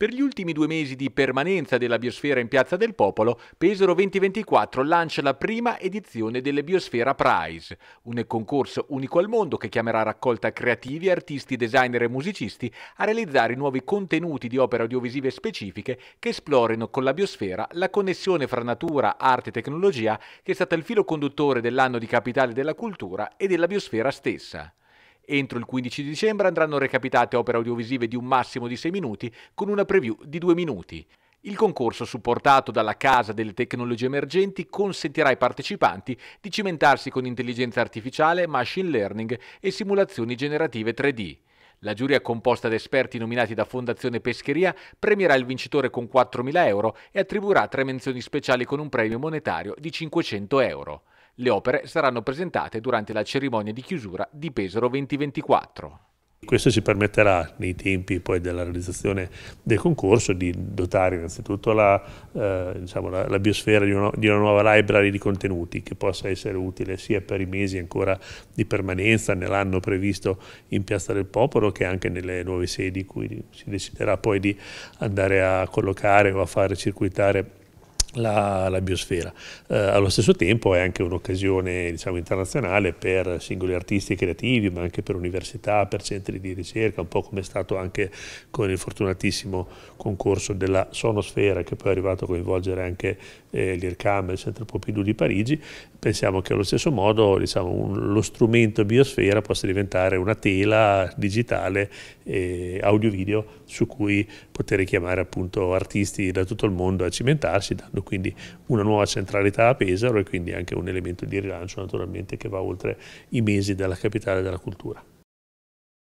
Per gli ultimi due mesi di permanenza della Biosfera in Piazza del Popolo, Pesaro 2024 lancia la prima edizione delle Biosfera Prize, un concorso unico al mondo che chiamerà raccolta creativi, artisti, designer e musicisti a realizzare nuovi contenuti di opere audiovisive specifiche che esplorino con la biosfera la connessione fra natura, arte e tecnologia che è stata il filo conduttore dell'anno di capitale della cultura e della biosfera stessa. Entro il 15 dicembre andranno recapitate opere audiovisive di un massimo di 6 minuti con una preview di 2 minuti. Il concorso, supportato dalla Casa delle Tecnologie Emergenti, consentirà ai partecipanti di cimentarsi con intelligenza artificiale, machine learning e simulazioni generative 3D. La giuria composta da esperti nominati da Fondazione Pescheria premierà il vincitore con 4.000 euro e attribuirà tre menzioni speciali con un premio monetario di 500 euro. Le opere saranno presentate durante la cerimonia di chiusura di Pesaro 2024. Questo ci permetterà, nei tempi poi della realizzazione del concorso, di dotare innanzitutto la, eh, diciamo la, la biosfera di una, di una, nuova library di contenuti che possa essere utile sia per i mesi ancora di permanenza nell'anno previsto in Piazza del Popolo che anche nelle nuove sedi in cui si deciderà poi di andare a collocare o a fare circuitare la, la, biosfera. Eh, allo stesso tempo è anche un'occasione diciamo, internazionale per singoli artisti e creativi, ma anche per università, per centri di ricerca, un po' come è stato anche con il fortunatissimo concorso della Sonosfera che poi è arrivato a coinvolgere anche eh, l'IRCAM e il Centro Pompidou di Parigi. Pensiamo che allo stesso modo diciamo, un, lo strumento biosfera possa diventare una tela digitale eh, audio-video su cui poter chiamare appunto artisti da tutto il mondo a cimentarsi, dando Veneto, quindi una nuova centralità a Pesaro e quindi anche un elemento di rilancio naturalmente che va oltre i mesi della capitale della cultura.